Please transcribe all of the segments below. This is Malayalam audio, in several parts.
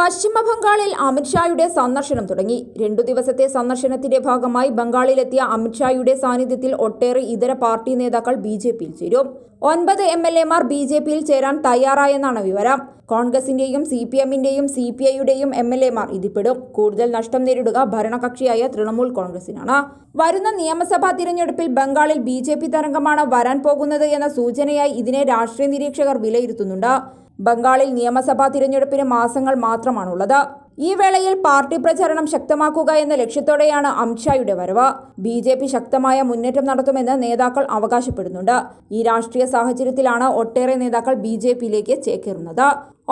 പശ്ചിമ ബംഗാളിൽ അമിത്ഷായുടെ സന്ദർശനം തുടങ്ങി രണ്ടു ദിവസത്തെ സന്ദർശനത്തിന്റെ ഭാഗമായി ബംഗാളിലെത്തിയ അമിത്ഷായുടെ സാന്നിധ്യത്തിൽ ഒട്ടേറെ ഇതര പാർട്ടി നേതാക്കൾ ബി ജെ പിയിൽ ചേരും ഒൻപത് എം എൽ എമാർ ബി ജെ പിയിൽ ചേരാൻ തയ്യാറായെന്നാണ് വിവരം കോൺഗ്രസിന്റെയും സി പി എമ്മിന്റെയും സി പി ഐയുടെയും എം എൽ എമാർ ഇതിപ്പെടും കൂടുതൽ നഷ്ടം നേരിടുക ഭരണകക്ഷിയായ തൃണമൂൽ കോൺഗ്രസിനാണ് വരുന്ന നിയമസഭാ തിരഞ്ഞെടുപ്പിൽ ബംഗാളിൽ ബി ജെ പി തരംഗമാണ് വരാൻ പോകുന്നത് എന്ന സൂചനയായി ഇതിനെ രാഷ്ട്രീയ നിരീക്ഷകർ വിലയിരുത്തുന്നുണ്ട് ബംഗാളിൽ നിയമസഭാ തിരഞ്ഞെടുപ്പിന് മാസങ്ങൾ മാത്രമാണുള്ളത് ഈ വേളയിൽ പാർട്ടി പ്രചരണം ശക്തമാക്കുക എന്ന ലക്ഷ്യത്തോടെയാണ് അമിത്ഷായുടെ വരവ് ബി ജെ പി ശക്തമായ മുന്നേറ്റം നടത്തുമെന്ന് നേതാക്കൾ അവകാശപ്പെടുന്നുണ്ട് ഈ രാഷ്ട്രീയ സാഹചര്യത്തിലാണ് ഒട്ടേറെ നേതാക്കൾ ബി ജെ പിയിലേക്ക് ചേക്കേറുന്നത്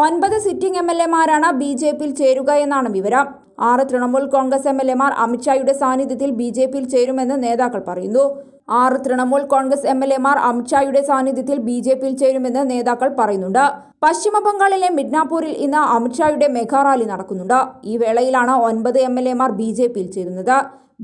ഒൻപത് സിറ്റിംഗ് എം എൽ എമാരാണ് ബി ജെ പിയിൽ ചേരുക എന്നാണ് വിവരം ആറ് തൃണമൂൽ കോൺഗ്രസ് എം എൽ എമാർ അമിത്ഷായുടെ സാന്നിധ്യത്തിൽ ബി ജെ പിയിൽ ചേരുമെന്ന് നേതാക്കൾ പറയുന്നു ആറ് തൃണമൂൽ കോൺഗ്രസ് എം എൽ എമാർ അമിത്ഷായുടെ സാന്നിധ്യത്തിൽ ബി ജെ പിയിൽ ചേരുമെന്ന് നേതാക്കൾ പറയുന്നുണ്ട് പശ്ചിമ ബംഗാളിലെ മിഡ്നാപൂരിൽ ഇന്ന് അമിത്ഷായുടെ മെഗാ റാലി നടക്കുന്നുണ്ട് ഈ വേളയിലാണ് ഒൻപത് എം എൽ എമാർ ബി ജെ പിയിൽ ചേരുന്നത്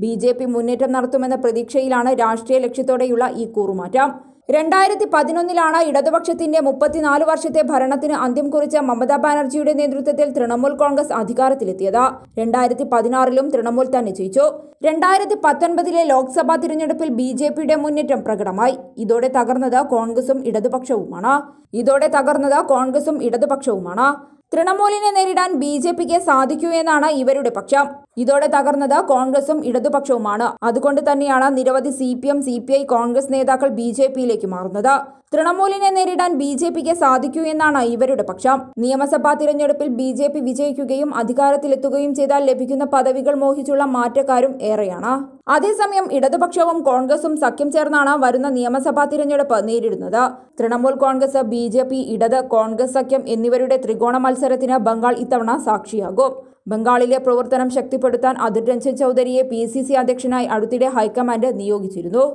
ബി ജെ പി മുന്നേറ്റം നടത്തുമെന്ന പ്രതീക്ഷയിലാണ് രാഷ്ട്രീയ ലക്ഷ്യത്തോടെയുള്ള ഈ കൂറുമാറ്റം രണ്ടായിരത്തി പതിനൊന്നിലാണ് ഇടതുപക്ഷത്തിന്റെ മുപ്പത്തിനാല് വർഷത്തെ ഭരണത്തിന് അന്ത്യം കുറിച്ച മമതാ ബാനർജിയുടെ നേതൃത്വത്തിൽ തൃണമൂൽ കോൺഗ്രസ് അധികാരത്തിലെത്തിയത് രണ്ടായിരത്തി പതിനാറിലും തൃണമൂൽ തന്നെ ജയിച്ചു രണ്ടായിരത്തി പത്തൊൻപതിലെ ലോക്സഭാ തിരഞ്ഞെടുപ്പിൽ ബി ജെ പിയുടെ മുന്നേറ്റം പ്രകടമായി ഇതോടെ തകർന്നത് കോൺഗ്രസും ഇടതുപക്ഷവുമാണ് ഇതോടെ തകർന്നത് കോൺഗ്രസും ഇടതുപക്ഷവുമാണ് തൃണമൂലിനെ നേരിടാൻ ബി ജെ പിക്ക് സാധിക്കൂ എന്നാണ് ഇവരുടെ പക്ഷം ഇതോടെ തകർന്നത് കോൺഗ്രസും ഇടതുപക്ഷവുമാണ് അതുകൊണ്ട് തന്നെയാണ് നിരവധി C P M C P I Congress നേതാക്കൾ ബി ജെ പിയിലേക്ക് മാറുന്നത് തൃണമൂലിനെ നേരിടാൻ ബി ജെ പിക്ക് സാധിക്കൂ എന്നാണ് ഇവരുടെ പക്ഷം നിയമസഭാ തിരഞ്ഞെടുപ്പിൽ ബി ജെ പി വിജയിക്കുകയും അധികാരത്തിലെത്തുകയും ചെയ്താൽ ലഭിക്കുന്ന പദവികൾ മോഹിച്ചുള്ള മാറ്റക്കാരും ഏറെയാണ് അതേസമയം ഇടതുപക്ഷവും കോൺഗ്രസും സഖ്യം ചേർന്നാണ് വരുന്ന നിയമസഭാ തിരഞ്ഞെടുപ്പ് നേരിടുന്നത് Trinamool Congress B J P ഇടത് കോൺഗ്രസ് സഖ്യം എന്നിവരുടെ ത്രികോണ മത്സരത്തിന് ബംഗാൾ ഇത്തവണ സാക്ഷിയാകും ബംഗാളിലെ പ്രവർത്തനം ശക്തിപ്പെടുത്താൻ അതിർ രഞ്ജൻ ചൌധരിയെ പി സി സി അധ്യക്ഷനായി അടുത്തിടെ ഹൈക്കമാൻഡ് നിയോഗിച്ചിരുന്നു